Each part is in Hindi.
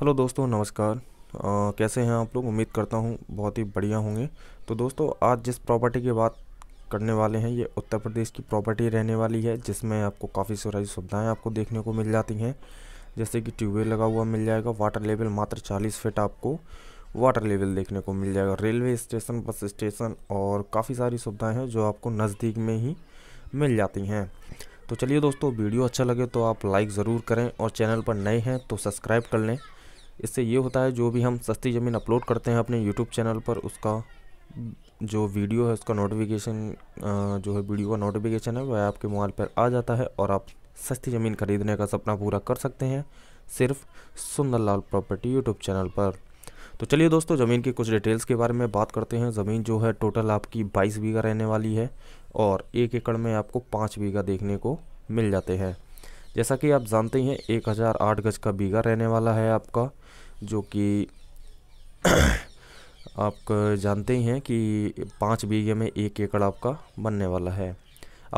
हेलो दोस्तों नमस्कार आ, कैसे हैं आप लोग उम्मीद करता हूँ बहुत ही बढ़िया होंगे तो दोस्तों आज जिस प्रॉपर्टी की बात करने वाले हैं ये उत्तर प्रदेश की प्रॉपर्टी रहने वाली है जिसमें आपको काफ़ी सारी सुविधाएँ आपको देखने को मिल जाती हैं जैसे कि ट्यूबवेल लगा हुआ मिल जाएगा वाटर लेवल मात्र चालीस फिट आपको वाटर लेवल देखने को मिल जाएगा रेलवे स्टेशन बस स्टेशन और काफ़ी सारी सुविधाएँ हैं जो आपको नज़दीक में ही मिल जाती हैं तो चलिए दोस्तों वीडियो अच्छा लगे तो आप लाइक ज़रूर करें और चैनल पर नए हैं तो सब्सक्राइब कर लें इससे ये होता है जो भी हम सस्ती ज़मीन अपलोड करते हैं अपने यूट्यूब चैनल पर उसका जो वीडियो है उसका नोटिफिकेशन जो है वीडियो का नोटिफिकेशन है वह आपके मोबाइल पर आ जाता है और आप सस्ती ज़मीन खरीदने का सपना पूरा कर सकते हैं सिर्फ सुंदरलाल प्रॉपर्टी यूट्यूब चैनल पर तो चलिए दोस्तों ज़मीन की कुछ डिटेल्स के बारे में बात करते हैं ज़मीन जो है टोटल आपकी बाईस बीघा रहने वाली है और एक एकड़ में आपको पाँच बीघा देखने को मिल जाते हैं जैसा कि आप जानते ही हैं आठ गज का बीघा रहने वाला है आपका जो कि आप जानते ही हैं कि पाँच बीघे में एक एकड़ आपका बनने वाला है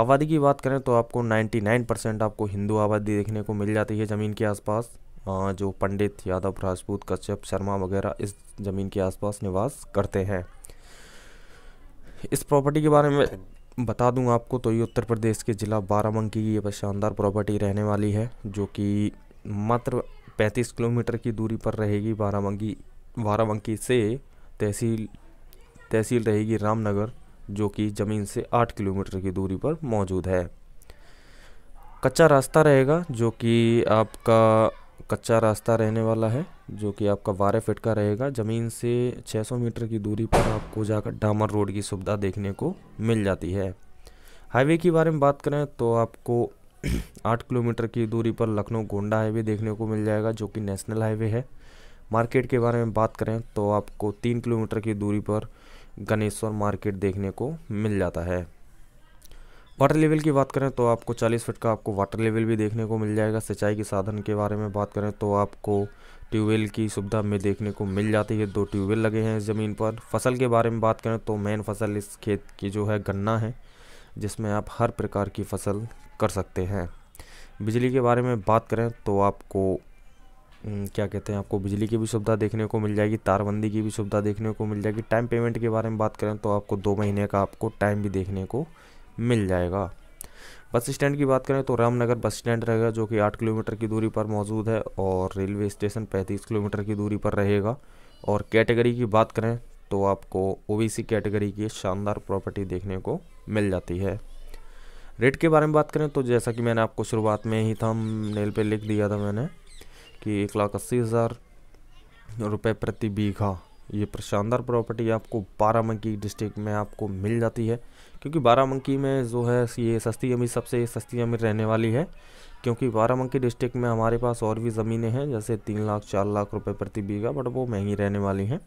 आबादी की बात करें तो आपको 99 परसेंट आपको हिंदू आबादी देखने को मिल जाती है ज़मीन के आसपास जो पंडित यादव राजपूत कश्यप शर्मा वगैरह इस ज़मीन के आसपास निवास करते हैं इस प्रॉपर्टी के बारे में बता दूं आपको तो ये उत्तर प्रदेश के ज़िला बाराबंकी की ये शानदार प्रॉपर्टी रहने वाली है जो कि मात्र 35 किलोमीटर की दूरी पर रहेगी बाराबंकी बाराबंकी से तहसील तहसील रहेगी रामनगर जो कि ज़मीन से 8 किलोमीटर की दूरी पर मौजूद है कच्चा रास्ता रहेगा जो कि आपका कच्चा रास्ता रहने वाला है जो कि आपका बारह फिट का रहेगा ज़मीन से 600 मीटर की दूरी पर आपको जाकर डामर रोड की सुविधा देखने को मिल जाती है हाईवे के बारे में बात करें तो आपको आठ किलोमीटर की दूरी पर लखनऊ गोंडा हाईवे देखने को मिल जाएगा जो कि नेशनल हाईवे है मार्केट के बारे में बात करें तो आपको तीन किलोमीटर की दूरी पर गणेश्वर मार्केट देखने को मिल जाता है वाटर लेवल की बात करें तो आपको 40 फीट का आपको वाटर लेवल भी देखने को मिल जाएगा सिंचाई के साधन के बारे में बात करें तो आपको ट्यूबवेल की सुविधा में देखने को मिल जाती है दो ट्यूबवेल लगे हैं ज़मीन पर फसल के बारे में बात करें तो मेन फसल इस खेत की जो है गन्ना है जिसमें आप हर प्रकार की फसल कर सकते हैं बिजली के बारे में बात करें तो आपको क्या कहते हैं आपको बिजली की भी सुविधा देखने को मिल जाएगी तारबंदी की भी सुविधा देखने को मिल जाएगी टाइम पेमेंट के बारे में बात करें तो आपको दो महीने का आपको टाइम भी देखने को मिल जाएगा बस स्टैंड की बात करें तो रामनगर बस स्टैंड रहेगा जो कि आठ किलोमीटर की दूरी पर मौजूद है और रेलवे स्टेशन पैंतीस किलोमीटर की दूरी पर रहेगा और कैटेगरी की बात करें तो आपको ओबीसी कैटेगरी की शानदार प्रॉपर्टी देखने को मिल जाती है रेट के बारे में बात करें तो जैसा कि मैंने आपको शुरुआत में ही था नेल पर लिख दिया था मैंने कि एक लाख अस्सी हज़ार रुपये प्रति बीघा ये शानदार प्रॉपर्टी आपको बारामंकी डिस्ट्रिक्ट में आपको मिल जाती है क्योंकि बारामंकी में जो है ये सस्ती अमीर सबसे सस्ती अमीर रहने वाली है क्योंकि बारामंकी डिस्ट्रिक्ट में हमारे पास और भी ज़मीनें हैं जैसे तीन लाख चार लाख रुपए प्रति बीघा बट वो महंगी रहने वाली हैं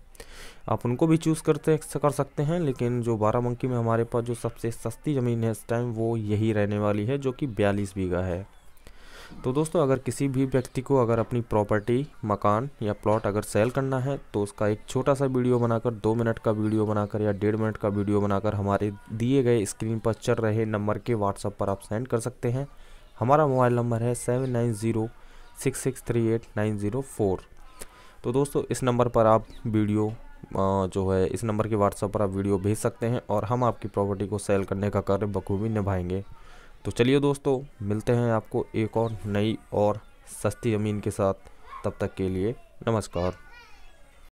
आप उनको भी चूज़ करते कर सकते हैं लेकिन जो बारामंकी में हमारे पास जो सबसे सस्ती ज़मीन है इस टाइम वो यही रहने वाली है जो कि बयालीस बीघा है तो दोस्तों अगर किसी भी व्यक्ति को अगर अपनी प्रॉपर्टी मकान या प्लॉट अगर सेल करना है तो उसका एक छोटा सा वीडियो बनाकर दो मिनट का वीडियो बनाकर या डेढ़ मिनट का वीडियो बनाकर हमारे दिए गए स्क्रीन पर चल रहे नंबर के व्हाट्सएप पर आप सेंड कर सकते हैं हमारा मोबाइल नंबर है seven nine zero six six three eight nine zero four तो दोस्तों इस नंबर पर आप वीडियो जो है इस नंबर के व्हाट्सएप पर आप वीडियो भेज सकते हैं और हम आपकी प्रॉपर्टी को सेल करने का कार्य बखूबी निभाएंगे तो चलिए दोस्तों मिलते हैं आपको एक और नई और सस्ती ज़मीन के साथ तब तक के लिए नमस्कार